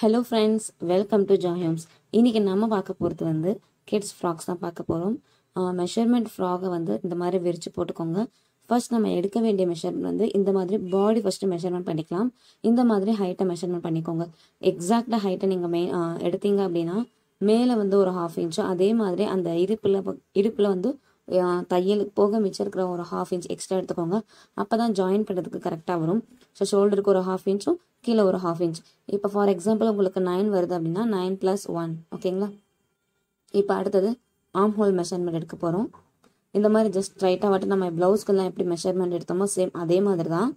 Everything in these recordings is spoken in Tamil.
hello friends welcome to Joy Homes இன்றைக்கி நம்ம பார்க்க போகிறது வந்து கிட்ஸ் ஃப்ராக்ஸ் தான் பார்க்க போகிறோம் மெஷர்மெண்ட் ஃப்ராகை வந்து இந்த மாதிரி விரித்து போட்டுக்கோங்க ஃபர்ஸ்ட் நம்ம எடுக்க வேண்டிய மெஷர்மெண்ட் வந்து இந்த மாதிரி பாடி ஃபஸ்ட்டு மெஷர்மெண்ட் பண்ணிக்கலாம் இந்த மாதிரி ஹைட்டை மெஷர்மெண்ட் பண்ணிக்கோங்க எக்ஸாக்டாக ஹைட்டை நீங்கள் மெயின் எடுத்தீங்க அப்படின்னா மேலே வந்து ஒரு ஹாஃப் இன்ச்சு அதே மாதிரி அந்த இடுப்பில் இடுப்பில் வந்து தையலுக்கு போக மிச்சம் இருக்கிற ஒரு ஹாஃப் இன்ச் எக்ஸ்ட்ரா எடுத்துக்கோங்க அப்போ தான் ஜாயின் பண்ணுறதுக்கு கரெக்டாக வரும் ஸோ ஷோல்டருக்கு ஒரு ஹாஃப் இன்ச்சும் கீழே ஒரு ஹாஃப் இன்ச் இப்போ ஃபார் எக்ஸாம்பிள் உங்களுக்கு நைன் வருது அப்படின்னா நைன் ப்ளஸ் ஒன் ஓகேங்களா இப்போ அடுத்தது ஆம் ஹோல் மெஷர்மெண்ட் எடுக்க போகிறோம் இந்த மாதிரி ஜஸ்ட் ஸ்ட்ரைட்டாக வந்துட்டு நம்ம ப்ளவுஸ்க்கெல்லாம் எப்படி மெஷர்மெண்ட் எடுத்தோமோ சேம் அதே மாதிரி தான்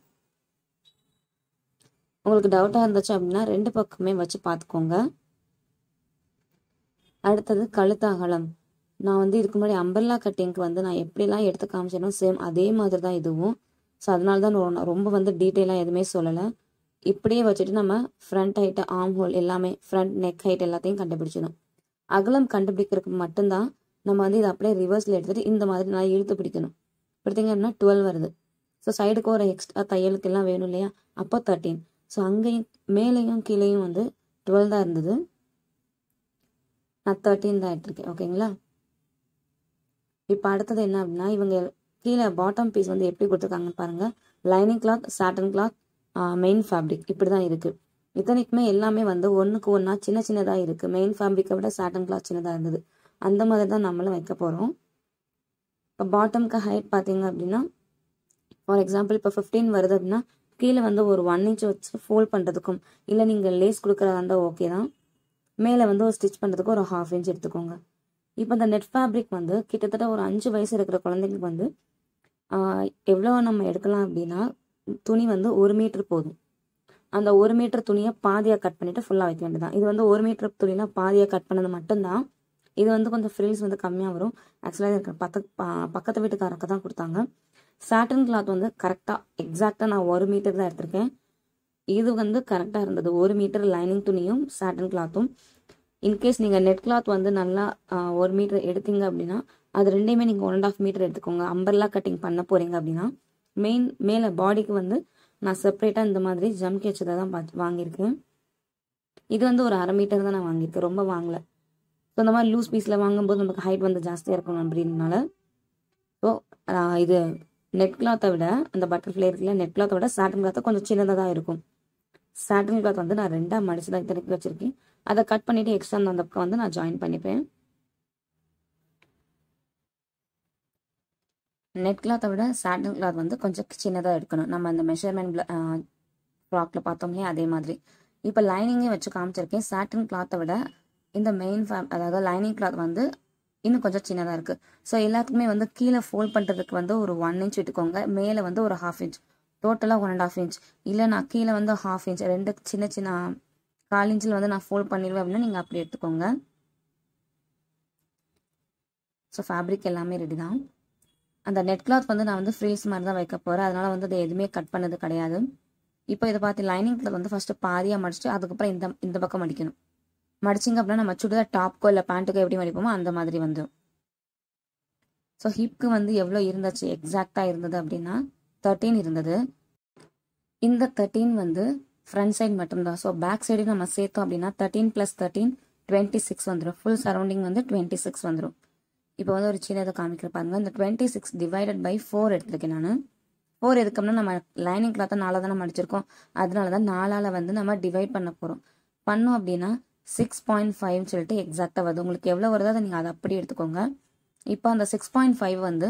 உங்களுக்கு டவுட்டாக இருந்துச்சு அப்படின்னா ரெண்டு பக்கமே வச்சு பார்த்துக்கோங்க அடுத்தது கழுத்து அகலம் நான் வந்து இதுக்கு முன்னாடி அம்பர்லா கட்டிங்க்கு வந்து நான் எப்படிலாம் எடுத்து காமிச்சேனோ சேம் அதே மாதிரி தான் இதுவும் ஸோ அதனால தான் ரொம்ப வந்து டீட்டெயிலாக எதுவுமே சொல்லலை இப்படியே வச்சுட்டு நம்ம ஃப்ரண்ட் ஹைட்டு ஆம் ஹோல் எல்லாமே ஃப்ரண்ட் நெக் ஹைட் எல்லாத்தையும் கண்டுபிடிச்சிடும் அகலம் கண்டுபிடிக்கிறதுக்கு மட்டும்தான் நம்ம வந்து இதை அப்படியே ரிவர்ஸில் எடுத்துகிட்டு இந்த மாதிரி நல்லா இழுத்து பிடிக்கணும் பிடித்தீங்க அப்படின்னா டுவெல் வருது ஸோ சைடுக்கு ஒரு எக்ஸ்ட்ரா தையலுக்கெல்லாம் வேணும் இல்லையா அப்போ தேர்ட்டீன் ஸோ அங்கேயும் மேலேயும் கீழேயும் வந்து டுவெல் தான் இருந்தது நான் தேர்ட்டீன் தான் எடுத்திருக்கேன் ஓகேங்களா இப்போ அடுத்தது என்ன அப்படின்னா இவங்க கீழே பாட்டம் பீஸ் வந்து எப்படி கொடுத்துருக்காங்கன்னு பாருங்கள் lining cloth satin cloth main fabric இப்படி தான் இருக்குது இத்தனைக்குமே எல்லாமே வந்து ஒன்றுக்கு ஒன்றா சின்ன சின்னதாக இருக்குது மெயின் ஃபேப்ரிக்கை விட சாட்டன் கிளாத் சின்னதாக இருந்தது அந்த மாதிரி தான் நம்மளும் வைக்க போகிறோம் இப்போ பாட்டம்க்கு ஹைட் பார்த்தீங்க அப்படின்னா ஃபார் எக்ஸாம்பிள் இப்போ ஃபிஃப்டீன் வருது அப்படின்னா கீழே வந்து ஒரு ஒன் இன்ச் வச்சு ஃபோல்ட் பண்ணுறதுக்கும் இல்லை நீங்கள் லேஸ் கொடுக்குறதா இருந்தால் ஓகே தான் மேலே வந்து ஒரு ஸ்டிச் பண்ணுறதுக்கும் ஒரு ஹாஃப் இன்ச் எடுத்துக்கோங்க இப்போ இந்த நெட் ஃபேப்ரிக் வந்து கிட்டத்தட்ட ஒரு அஞ்சு வயசு இருக்கிற குழந்தைங்களுக்கு வந்து எவ்வளோ நம்ம எடுக்கலாம் அப்படின்னா துணி வந்து ஒரு மீட்டர் போதும் அந்த ஒரு மீட்டர் துணியை பாதியாக கட் பண்ணிவிட்டு ஃபுல்லாக வைக்க தான் இது வந்து ஒரு மீட்டர் துணினா பாதியாக கட் பண்ணது மட்டும்தான் இது வந்து கொஞ்சம் ஃப்ரில்ஸ் வந்து கம்மியாக வரும் ஆக்சுவலாக எனக்கு பத்த பக்கத்து வீட்டுக்காரருக்கு தான் கொடுத்தாங்க சாட்டன் கிளாத் வந்து கரெக்டாக எக்ஸாக்டாக நான் ஒரு மீட்டர் தான் எடுத்திருக்கேன் இது வந்து கரெக்டாக இருந்தது ஒரு மீட்டர் லைனிங் துணியும் சாட்டன் கிளாத்தும் இன்கேஸ் நீங்கள் நெட் கிளாத் வந்து நல்லா ஒரு மீட்டர் எடுத்தீங்க அப்படின்னா அது ரெண்டையுமே நீங்கள் ஒன் அண்ட் ஆஃப் மீட்டர் எடுத்துக்கோங்க அம்பர்லா கட்டிங் பண்ண போகிறீங்க அப்படின்னா மெயின் மேலே பாடிக்கு வந்து நான் செப்ரேட்டாக இந்த மாதிரி ஜம் கேச்சதை தான் பார்த்து வாங்கியிருக்கேன் இது வந்து ஒரு அரை மீட்டர் தான் நான் வாங்கியிருக்கேன் ரொம்ப வாங்கலை ஸோ இந்த மாதிரி லூஸ் பீஸில் வாங்கும்போது நமக்கு ஹைட் வந்து ஜாஸ்தியாக இருக்கணும் அப்படின்னால ஸோ இது நெட் கிளாத்தை விட அந்த பட்டர்ஃப்ளை இருக்குல்ல நெட் கிளாத்தை விட சாட்டன் கிளாத்தை கொஞ்சம் சின்னதாக தான் இருக்கும் சாட்டன் கிளாத் வந்து நான் ரெண்டாக மடிச்சு தான் இத்தனைக்கு வச்சுருக்கேன் அதை கட் பண்ணிவிட்டு எக்ஸ்ட்ரா அந்த பக்கம் வந்து நான் ஜாயின் பண்ணிப்பேன் நெட் கிளாத்தை விட சாட்டன் கிளாத் வந்து கொஞ்சம் சின்னதாக எடுக்கணும் நம்ம அந்த மெஷர்மெண்ட் ஃப்ராக்கில் பார்த்தோமே அதே மாதிரி இப்போ லைனிங்கே வச்சு காமிச்சிருக்கேன் சாட்டன் கிளாத்தை விட இந்த மெயின் ஃபேம் அதாவது லைனிங் கிளாத் வந்து இன்னும் கொஞ்சம் சின்னதாக இருக்குது ஸோ எல்லாத்துக்குமே வந்து கீழே ஃபோல்ட் பண்ணுறதுக்கு வந்து ஒரு ஒன் இன்ச் விட்டுக்கோங்க மேலே வந்து ஒரு ஹாஃப் இன்ச் டோட்டலாக ஒன் அண்ட் ஹாஃப் இன்ச் இல்லை நான் கீழே வந்து ஹாஃப் இன்ச் ரெண்டு சின்ன சின்ன கால் இன்ச்சில் வந்து நான் ஃபோல்ட் பண்ணிடுவேன் அப்படின்னா நீங்கள் அப்படி எடுத்துக்கோங்க ஸோ ஃபேப்ரிக் எல்லாமே ரெடி தான் அந்த நெட் கிளாத் வந்து நான் வந்து ஃப்ரீஸ் மாதிரி தான் வைக்க போகிறேன் அதனால் வந்து அதை எதுவுமே கட் பண்ணது கிடையாது இப்போ இதை பார்த்து லைனிங் கிளாத் வந்து ஃபஸ்ட்டு பாதியாக மடிச்சுட்டு அதுக்கப்புறம் இந்த இந்த பக்கம் மடிக்கணும் மடிச்சிங்க அப்படின்னா நம்ம சுடிதார் டாப்க்கோ இல்லை பேண்ட்டுக்கோ எப்படி மடிப்போமோ அந்த மாதிரி வந்துடும் ஸோ ஹிப்க்கு வந்து எவ்வளோ இருந்துச்சு எக்ஸாக்டாக இருந்தது அப்படின்னா தேர்ட்டீன் இருந்தது இந்த தேர்ட்டீன் வந்து ஃப்ரண்ட் சைடு மட்டும்தான் ஸோ பேக் சைடு நம்ம சேர்த்தோம் அப்படின்னா thirteen plus thirteen twenty six வந்துடும் ஃபுல் சரௌண்டிங் வந்து டுவெண்ட்டி சிக்ஸ் வந்துடும் இப்போ வந்து ஒரு சின்னதை காமிக்கிற பாருங்க இந்த twenty six divided by four எடுத்துருக்கேன் நான் ஃபோர் எதுக்கம்னா நம்ம லைனிங் கிளாத்தை நாலாக தான் நம்ம அடிச்சிருக்கோம் அதனால தான் நாலால் வந்து நம்ம டிவைட் பண்ண போகிறோம் பண்ணோம் அப்படின்னா சிக்ஸ் பாயிண்ட் ஃபைவ்னு சொல்லிட்டு எக்ஸாக்டாக வருது உங்களுக்கு எவ்வளோ வருதோ அதை நீங்கள் அதை அப்படி எடுத்துக்கோங்க இப்போ அந்த சிக்ஸ் பாயிண்ட் ஃபைவ் வந்து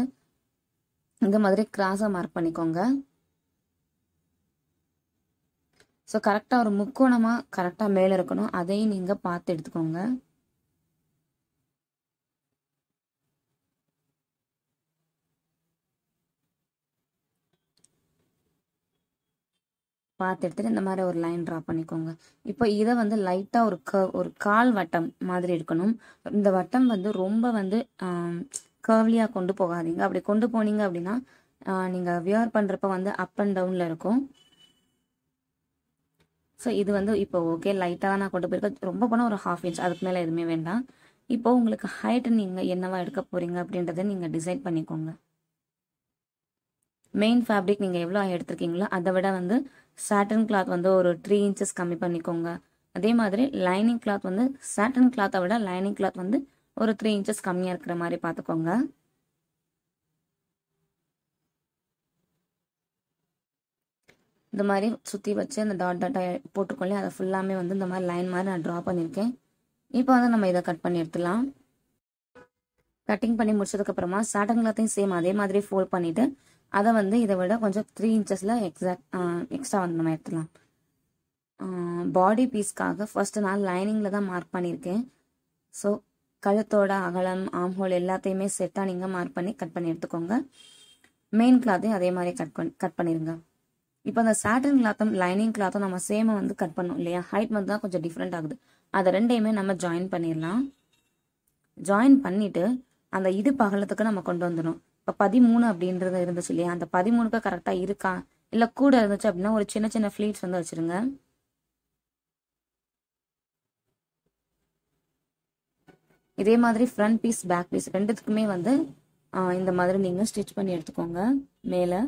இந்த மாதிரி கிராஸாக மார்க் பண்ணிக்கோங்க ஸோ கரெக்டாக ஒரு முக்கோணமாக கரெக்டாக மேலே இருக்கணும் அதையும் நீங்கள் பார்த்து எடுத்துக்கோங்க பார்த்து எடுத்துட்டு இந்த மாதிரி ஒரு லைன் ட்ரா பண்ணிக்கோங்க இப்போ இதை வந்து லைட்டாக ஒரு க ஒரு கால் வட்டம் மாதிரி இருக்கணும் இந்த வட்டம் வந்து ரொம்ப வந்து கர்வ்லியாக கொண்டு போகாதீங்க அப்படி கொண்டு போனீங்க அப்படின்னா நீங்கள் வியர் பண்ணுறப்ப வந்து அப் அண்ட் டவுனில் இருக்கும் ஸோ இது வந்து இப்போ ஓகே லைட்டாக தான் நான் கொண்டு போயிருக்கேன் ரொம்ப போனால் ஒரு ஹாஃப் இன்ச் அதுக்கு மேலே எதுவுமே வேண்டாம் இப்போ உங்களுக்கு ஹைட் நீங்கள் என்னவா எடுக்க போகிறீங்க அப்படின்றத நீங்கள் டிசைட் பண்ணிக்கோங்க மெயின் ஃபேப்ரிக் நீங்கள் எவ்வளோ எடுத்துருக்கீங்களோ அதை விட வந்து சாட்டன் கிளாத் வந்து ஒரு த்ரீ இன்ச்சஸ் கம்மி பண்ணிக்கோங்க அதே மாதிரி லைனிங் கிளாத் வந்து சாட்டன் கிளாத்தை விட லைனிங் கிளாத் வந்து ஒரு த்ரீ இன்ச்சஸ் கம்மியாக இருக்கிற மாதிரி பார்த்துக்கோங்க இந்த மாதிரி சுற்றி வச்சு அந்த டாட் டாட்டாக போட்டுக்கொள்ளே அதை ஃபுல்லாமே வந்து இந்த மாதிரி லைன் மாதிரி நான் ட்ரா பண்ணியிருக்கேன் இப்போ வந்து நம்ம இதை கட் பண்ணி எடுத்துக்கலாம் கட்டிங் பண்ணி முடிச்சதுக்கப்புறமா சாட்டன் கிளாத்தையும் சேம் அதே மாதிரி ஃபோல்ட் பண்ணிவிட்டு அதை வந்து இதை விட கொஞ்சம் த்ரீ இன்ச்சஸில் எக்ஸாக்ட் எக்ஸ்ட்ரா வந்து நம்ம எடுத்துலாம் பாடி பீஸ்க்காக ஃபஸ்ட்டு நான் லைனிங்கில் தான் மார்க் பண்ணியிருக்கேன் ஸோ கழுத்தோட அகலம் ஆம் ஹோல் எல்லாத்தையுமே செட்டாக நீங்கள் மார்க் பண்ணி கட் பண்ணி எடுத்துக்கோங்க மெயின் கிளாத்தையும் அதே மாதிரி கட் கட் பண்ணிடுங்க இப்போ அந்த சாட்டன் கிளாத்தும் லைனிங் கிளாத்தும் நம்ம சேமாக வந்து கட் பண்ணோம் இல்லையா ஹைட் வந்து தான் கொஞ்சம் டிஃப்ரெண்ட் ஆகுது அதை ரெண்டையுமே நம்ம ஜாயின் பண்ணிடலாம் ஜாயின் பண்ணிவிட்டு அந்த இது பகலத்துக்கு நம்ம கொண்டு வந்துடும் இப்போ பதிமூணு அப்படின்றது இருந்துச்சு இல்லையா அந்த பதிமூணுக்கு கரெக்டாக இருக்கா இல்லை கூட இருந்துச்சு அப்படின்னா ஒரு சின்ன சின்ன ஃப்ளீட்ஸ் வந்து வச்சுருங்க இதே மாதிரி ஃப்ரண்ட் பீஸ் பேக் பீஸ் ரெண்டுத்துக்குமே வந்து இந்த மாதிரி நீங்கள் ஸ்டிச் பண்ணி எடுத்துக்கோங்க மேலே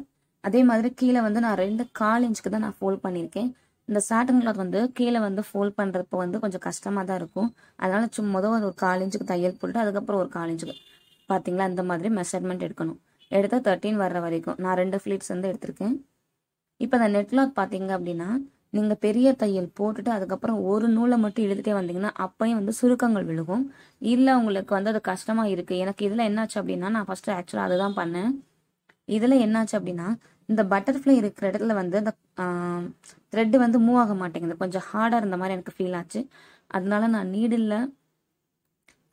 அதே மாதிரி கீழே வந்து நான் ரெண்டு கால் இன்ச்சுக்கு தான் நான் ஃபோல்ட் பண்ணியிருக்கேன் இந்த சாட்டன் கிளாத் வந்து கீழே வந்து ஃபோல்ட் பண்ணுறப்போ வந்து கொஞ்சம் கஷ்டமாக தான் இருக்கும் அதனால் சும்மா ஒரு கால் இன்ச்சுக்கு தையல் போட்டுட்டு அதுக்கப்புறம் ஒரு கால் இன்ச்சுக்கு பார்த்தீங்களா அந்த மாதிரி மெஷர்மெண்ட் எடுக்கணும் எடுத்து தேர்ட்டின் வர்ற வரைக்கும் நான் ரெண்டு ஃபிளீட்ஸ் வந்து எடுத்திருக்கேன் இப்போ அந்த நெட் கிளாத் பார்த்தீங்க அப்படின்னா நீங்கள் பெரிய தையல் போட்டுட்டு அதுக்கப்புறம் ஒரு நூலை மட்டும் இழுத்துட்டே வந்தீங்கன்னா அப்பையும் வந்து சுருக்கங்கள் விழுகும் இல்லை உங்களுக்கு வந்து அது கஷ்டமாக இருக்குது எனக்கு இதில் என்னாச்சு அப்படின்னா நான் ஃபஸ்ட்டு ஆக்சுவலாக அதுதான் பண்ணேன் இதில் என்னாச்சு அப்படின்னா இந்த பட்டர்ஃப்ளை இருக்கிற இடத்துல வந்து அந்த த்ரெட்டு வந்து மூவ் ஆக மாட்டேங்குது கொஞ்சம் ஹார்டாக இருந்த மாதிரி எனக்கு ஃபீல் ஆச்சு அதனால நான் நீடில்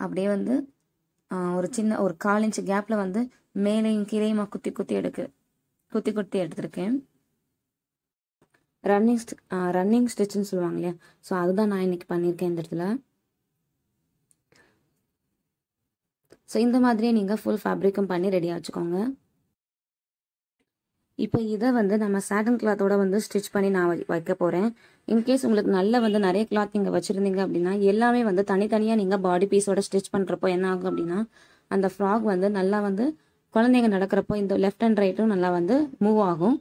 அப்படியே வந்து ஒரு சின்ன ஒரு கால் இன்ச்சு கேப்பில் வந்து மேலேயும் கீழேயுமா குத்தி குத்தி எடுக்கு குத்தி குத்தி எடுத்திருக்கேன் ரன்னிங் ரன்னிங் ஸ்டிச்சுன்னு சொல்லுவாங்க இல்லையா ஸோ அதுதான் நான் இன்னைக்கு பண்ணியிருக்கேன் இந்த இடத்துல ஸோ இந்த மாதிரியே நீங்கள் ஃபுல் ஃபேப்ரிக்கும் பண்ணி ரெடியாக வச்சுக்கோங்க இப்போ இதை வந்து நம்ம சாட்டன் கிளாத்தோட வந்து ஸ்டிச் பண்ணி நான் வைக்க போகிறேன் இன்கேஸ் உங்களுக்கு நல்ல வந்து நிறைய கிளாத் இங்கே வச்சுருந்தீங்க அப்படின்னா எல்லாமே வந்து தனித்தனியாக நீங்கள் பாடி பீஸோட ஸ்டிச் பண்ணுறப்போ என்ன ஆகும் அப்படின்னா அந்த ஃப்ராக் வந்து நல்லா வந்து குழந்தைங்க நடக்கிறப்போ இந்த லெஃப்ட் அண்ட் ரைட்டும் நல்லா வந்து மூவ் ஆகும்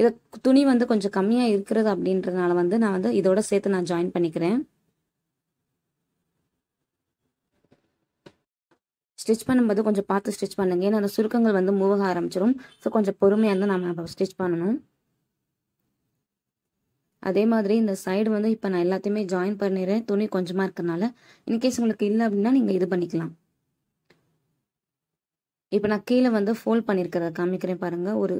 இதை துணி வந்து கொஞ்சம் கம்மியாக இருக்கிறது அப்படின்றதுனால வந்து நான் வந்து இதோட சேர்த்து நான் ஜாயின் பண்ணிக்கிறேன் ஸ்டிச் பண்ணும்போது கொஞ்சம் பார்த்து ஸ்டிச் பண்ணுங்கள் ஏன்னா அந்த சுருக்கங்கள் வந்து மூவக ஆரம்பிச்சிடும் ஸோ கொஞ்சம் பொறுமையாக இருந்து நம்ம ஸ்டிச் பண்ணணும் அதே மாதிரி இந்த சைடு வந்து இப்போ நான் எல்லாத்தையுமே ஜாயின் பண்ணிடுறேன் துணி கொஞ்சமாக இருக்கிறனால இன்கேஸ் உங்களுக்கு இல்லை அப்படின்னா நீங்கள் இது பண்ணிக்கலாம் இப்போ நான் கீழே வந்து ஃபோல்ட் பண்ணியிருக்கிறத காமிக்கிறேன் பாருங்கள் ஒரு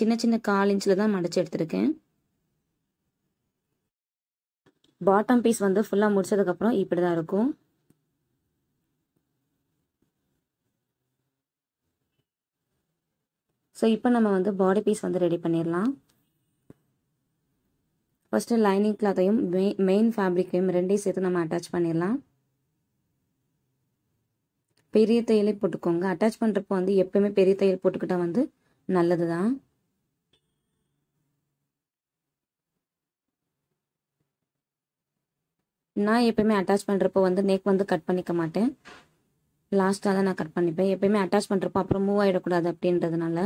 சின்ன சின்ன கால் இன்ச்சில் தான் மடித்து எடுத்திருக்கேன் பாட்டம் பீஸ் வந்து ஃபுல்லாக முடிச்சதுக்கப்புறம் இப்படி தான் இருக்கும் ஸோ இப்போ நம்ம வந்து பாடி பீஸ் வந்து ரெடி பண்ணிடலாம் ஃபஸ்ட்டு லைனிங் கிளாத்தையும் மெயின் மெயின் ஃபேப்ரிக்கையும் ரெண்டையும் சேர்த்து நம்ம அட்டாச் பண்ணிடலாம் பெரிய தையலே போட்டுக்கோங்க அட்டாச் பண்ணுறப்போ வந்து எப்பயுமே பெரிய தையல் போட்டுக்கிட்டால் வந்து நல்லது தான் நான் எப்பயுமே அட்டாச் பண்ணுறப்போ வந்து நெக் வந்து கட் பண்ணிக்க மாட்டேன் லாஸ்ட்டாக தான் நான் கட் பண்ணிப்பேன் எப்பயுமே அட்டாச் பண்ணுறப்போ அப்புறம் மூவ் ஆகிடக்கூடாது அப்படின்றதுனால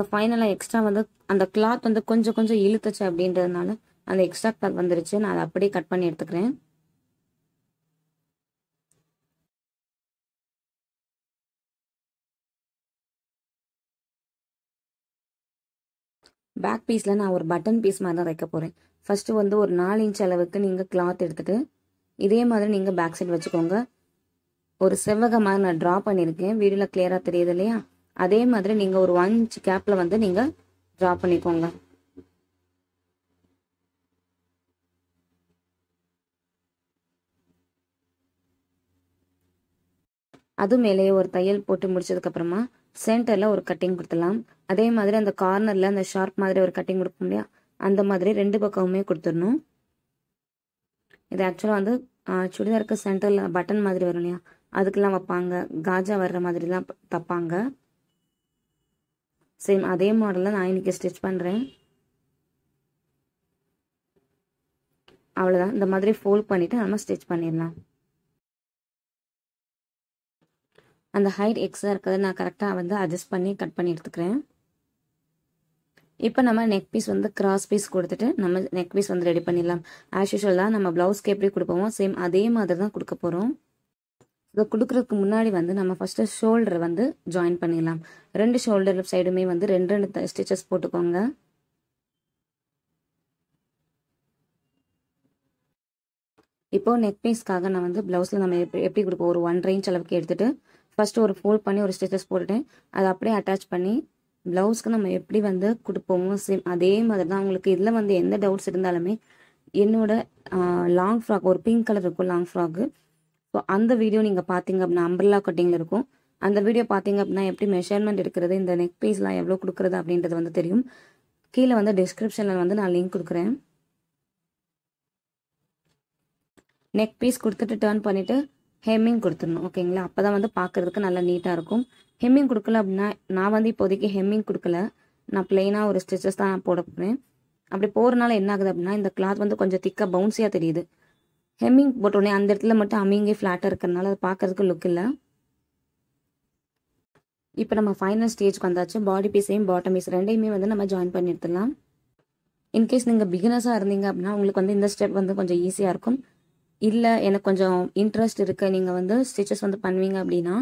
ஸோ ஃபைனலாக எக்ஸ்ட்ரா வந்து அந்த கிளாத் வந்து கொஞ்சம் கொஞ்சம் இழுத்துச்சு அப்படின்றதுனால அந்த எக்ஸ்ட்ரா கிளாத் வந்துருச்சு நான் அதை அப்படியே கட் பண்ணி எடுத்துக்கிறேன் பேக் பீஸில் நான் ஒரு பட்டன் பீஸ் மாதிரி தான் வைக்க போகிறேன் ஃபஸ்ட்டு வந்து ஒரு நாலு இன்ச் அளவுக்கு நீங்கள் கிளாத் எடுத்துகிட்டு இதே மாதிரி நீங்கள் பேக் சைடு வச்சுக்கோங்க ஒரு செவ்வக மாதிரி நான் ட்ரா பண்ணியிருக்கேன் வீடியோவில் கிளியராக தெரியுது இல்லையா அதே மாதிரி நீங்கள் ஒரு ஒன் இன்ச் கேப்பில் வந்து நீங்கள் ட்ரா பண்ணிக்கோங்க அது மேலேயே ஒரு தையல் போட்டு முடிச்சதுக்கப்புறமா சென்டரில் ஒரு கட்டிங் கொடுத்துடலாம் அதே மாதிரி அந்த கார்னரில் அந்த ஷார்ப் மாதிரி ஒரு கட்டிங் கொடுக்க இல்லையா அந்த மாதிரி ரெண்டு பக்கமுமே கொடுத்துடணும் இது ஆக்சுவலாக வந்து சுடிதாருக்கு சென்டரில் பட்டன் மாதிரி வரும் இல்லையா அதுக்கெல்லாம் வைப்பாங்க காஜா வர்ற மாதிரிலாம் தப்பாங்க சேம் அதே மாடலில் நான் இன்றைக்கி ஸ்டிச் பண்ணுறேன் அவ்வளோதான் இந்த மாதிரி ஃபோல்ட் பண்ணிவிட்டு நம்ம ஸ்டிச் பண்ணிடலாம் அந்த ஹைட் எக்ஸாக இருக்கிறத நான் கரெக்டாக வந்து அட்ஜஸ்ட் பண்ணி கட் பண்ணி எடுத்துக்கிறேன் இப்போ நம்ம நெக் பீஸ் வந்து கிராஸ் பீஸ் கொடுத்துட்டு நம்ம நெக் பீஸ் வந்து ரெடி பண்ணிடலாம் ஆஸ் யூஷுவல் தான் நம்ம ப்ளவுஸ்க்கு எப்படி கொடுப்போமோ சேம் அதே மாதிரி தான் கொடுக்க போகிறோம் இதை கொடுக்குறதுக்கு முன்னாடி வந்து நம்ம ஃபஸ்ட்டு ஷோல்டர் வந்து ஜாயின் பண்ணிடலாம் ரெண்டு ஷோல்டர் சைடுமே வந்து ரெண்டு ரெண்டு ஸ்டிச்சஸ் போட்டுக்கோங்க இப்போது நெக் பீஸ்க்காக நான் வந்து ப்ளவுஸில் நம்ம எப்படி எப்படி கொடுப்போம் ஒரு ஒன் ரேஞ்ச் அளவுக்கு எடுத்துகிட்டு ஃபஸ்ட்டு ஒரு ஃபோல்ட் பண்ணி ஒரு ஸ்டிச்சஸ் போட்டுட்டு அதை அப்படியே அட்டாச் பண்ணி ப்ளவுஸ்க்கு நம்ம எப்படி வந்து கொடுப்போமோ சேம் அதே மாதிரி தான் உங்களுக்கு இதில் வந்து எந்த டவுட்ஸ் இருந்தாலுமே என்னோட லாங் ஃப்ராக் ஒரு பிங்க் கலர் இருக்கும் லாங் ஃப்ராக்கு ஸோ அந்த வீடியோ நீங்கள் பார்த்தீங்க அப்படின்னா அம்பர்லா கட்டிங்கில் இருக்கும் அந்த வீடியோ பார்த்தீங்க அப்படின்னா எப்படி மெஷர்மெண்ட் எடுக்கிறது இந்த நெக் பீஸ்லாம் எவ்வளோ கொடுக்குறது அப்படின்றது வந்து தெரியும் கீழே வந்து டிஸ்கிரிப்ஷனில் வந்து நான் லிங்க் கொடுக்குறேன் நெக் பீஸ் கொடுத்துட்டு டேர்ன் பண்ணிவிட்டு ஹெம்மிங் கொடுத்துடணும் ஓகேங்களா அப்போ தான் வந்து பார்க்குறதுக்கு நல்லா நீட்டாக இருக்கும் ஹெம்மிங் கொடுக்கல அப்படின்னா நான் வந்து இப்போதைக்கு ஹெம்மிங் கொடுக்கல நான் பிளெயினாக ஒரு ஸ்டிச்சஸ் தான் போட போகிறேன் அப்படி போகிறனால என்ன ஆகுது அப்படின்னா இந்த கிளாத் வந்து கொஞ்சம் திக்காக பவுன்ஸியாக தெரியுது ஹெம்மிங் போட்டோடனே அந்த இடத்துல மட்டும் அமீங்கே ஃப்ளாட்டாக இருக்கிறதுனால அதை பார்க்குறதுக்கு லுக் இல்லை இப்போ நம்ம ஃபைனல் ஸ்டேஜ்க்கு வந்தாச்சு பாடி பீஸையும் பாட்டம் பீஸ் ரெண்டையுமே வந்து நம்ம ஜாயின் பண்ணி எடுத்துடலாம் இன்கேஸ் நீங்கள் பிகினர்ஸாக இருந்தீங்க அப்படின்னா உங்களுக்கு வந்து இந்த ஸ்டெப் வந்து கொஞ்சம் ஈஸியாக இருக்கும் இல்லை எனக்கு கொஞ்சம் இன்ட்ரெஸ்ட் இருக்குது நீங்கள் வந்து ஸ்டிச்சஸ் வந்து பண்ணுவீங்க அப்படின்னா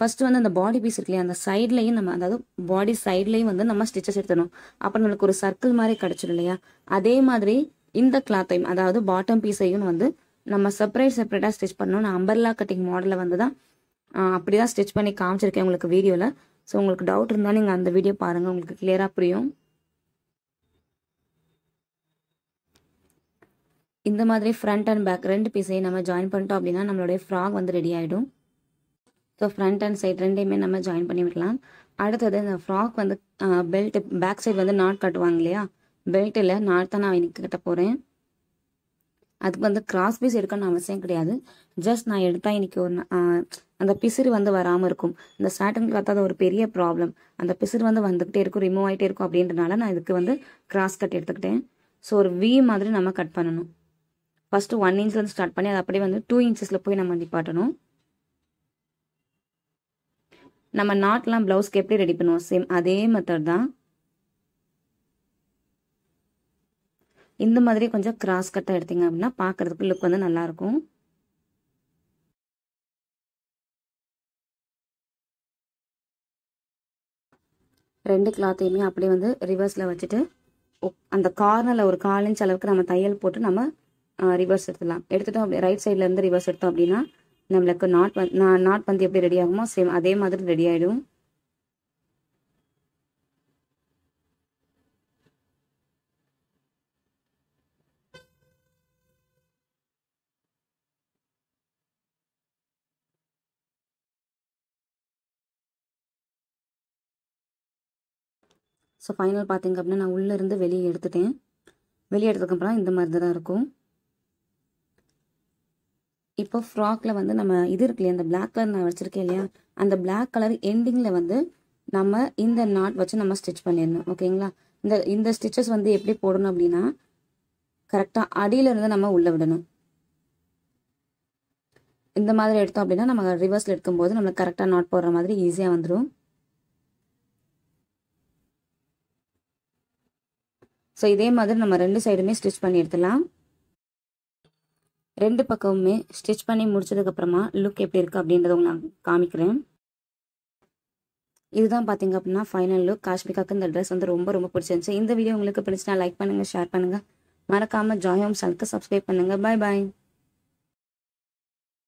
ஃபஸ்ட்டு வந்து அந்த பாடி பீஸ் இருக்கு அந்த சைட்லையும் நம்ம அதாவது பாடி சைட்லையும் வந்து நம்ம ஸ்டிச்சஸ் எடுத்துடணும் அப்போ நம்மளுக்கு ஒரு சர்க்கிள் மாதிரி கிடச்சிடும் இல்லையா அதே மாதிரி இந்த கிளாத்தையும் அதாவது பாட்டம் பீஸையும் வந்து நம்ம செப்பரேட் செப்பரேட்டாக ஸ்டிச் பண்ணணும் நான் அம்பர்லா கட்டிங் மாடலில் வந்து தான் அப்படி தான் ஸ்டிச் பண்ணி காமிச்சிருக்கேன் உங்களுக்கு வீடியோவில் ஸோ உங்களுக்கு டவுட் இருந்தால் நீங்கள் அந்த வீடியோ பாருங்கள் உங்களுக்கு கிளியராக புரியும் இந்த மாதிரி ஃப்ரண்ட் அண்ட் பேக் ரெண்டு பீஸையும் நம்ம ஜாயின் பண்ணிட்டோம் அப்படின்னா நம்மளுடைய ஃப்ராக் வந்து ரெடி ஆகிடும் ஸோ ஃப்ரண்ட் அண்ட் சைட் ரெண்டையுமே நம்ம ஜாயின் பண்ணி விடலாம் அடுத்தது இந்த ஃப்ராக் வந்து பெல்ட் பேக் சைடு வந்து நாட் கட்டுவாங்க இல்லையா பெல்ட்டில் நாட் தான் நான் இன்னைக்கு கட்ட போகிறேன் அதுக்கு வந்து கிராஸ் பீஸ் எடுக்கணும்னு அவசியம் கிடையாது ஜஸ்ட் நான் எடுத்தால் இன்றைக்கி ஒரு அந்த பிசிறு வந்து வராமல் இருக்கும் இந்த சாட்டன் கிளாத் அது ஒரு பெரிய ப்ராப்ளம் அந்த பிசிறு வந்து வந்துக்கிட்டே இருக்கும் ரிமூவ் ஆகிட்டே இருக்கும் அப்படின்றனால நான் இதுக்கு வந்து கிராஸ் கட் எடுத்துக்கிட்டேன் ஸோ ஒரு வி மாதிரி நம்ம கட் பண்ணணும் ஃபஸ்ட்டு ஒன் இன்ச்லேருந்து ஸ்டார்ட் பண்ணி அதை அப்படியே வந்து டூ இன்ச்சஸில் போய் நம்ம நிப்பாட்டணும் நம்ம நாட்லாம் ப்ளவுஸ்க்கு எப்படி ரெடி பண்ணுவோம் சேம் அதே மெத்தட் தான் இந்த மாதிரி கொஞ்சம் கிராஸ் கட்டாக எடுத்தீங்க அப்படின்னா பார்க்குறதுக்கு லுக் வந்து நல்லாயிருக்கும் ரெண்டு கிளாத்தையுமே அப்படியே வந்து ரிவர்ஸில் வச்சுட்டு அந்த கார்னரில் ஒரு கால் இன்ச் அளவுக்கு நம்ம தையல் போட்டு நம்ம ரிவர்ஸ் எடுத்துடலாம் எடுத்துட்டோம் அப்படி ரைட் சைடில் இருந்து ரிவர்ஸ் எடுத்தோம் அப்படின்னா நம்மளுக்கு நாட் நாட் பந்து எப்படி ரெடி ஆகுமோ சேம் அதே மாதிரி ரெடி ஆகிடும் ஸோ ஃபைனல் பார்த்திங்க அப்படின்னா நான் உள்ளேருந்து வெளியே எடுத்துட்டேன் வெளியே எடுத்ததுக்கப்புறம் இந்த மாதிரி தான் இருக்கும் இப்போ ஃப்ராக்கில் வந்து நம்ம இது இருக்கு இல்லையா அந்த பிளாக் கலர் நான் வச்சுருக்கேன் இல்லையா அந்த பிளாக் கலர் எண்டிங்கில் வந்து நம்ம இந்த நாட் வச்சு நம்ம ஸ்டிச் பண்ணிடணும் ஓகேங்களா இந்த இந்த ஸ்டிச்சஸ் வந்து எப்படி போடணும் அப்படின்னா கரெக்டாக அடியிலிருந்து நம்ம உள்ளே விடணும் இந்த மாதிரி எடுத்தோம் அப்படின்னா நம்ம ரிவர்ஸில் எடுக்கும்போது நம்மளுக்கு கரெக்டாக நாட் போடுற மாதிரி ஈஸியாக வந்துடும் ஸோ இதே மாதிரி நம்ம ரெண்டு சைடுமே ஸ்டிச் பண்ணி எடுத்துடலாம் ரெண்டு பக்கமுமே ஸ்டிச் பண்ணி முடிச்சதுக்கப்புறமா லுக் எப்படி இருக்குது அப்படின்றத நான் காமிக்கிறேன் இதுதான் பார்த்தீங்க அப்படின்னா ஃபைனல் லுக் காஷ்மிகாக்கு இந்த ட்ரெஸ் வந்து ரொம்ப ரொம்ப பிடிச்சிருந்துச்சு இந்த வீடியோ உங்களுக்கு பிடிச்சினா லைக் பண்ணுங்கள் ஷேர் பண்ணுங்கள் மறக்காமல் ஜாயோம் சேனலுக்கு சப்ஸ்கிரைப் பண்ணுங்கள் பாய் பாய்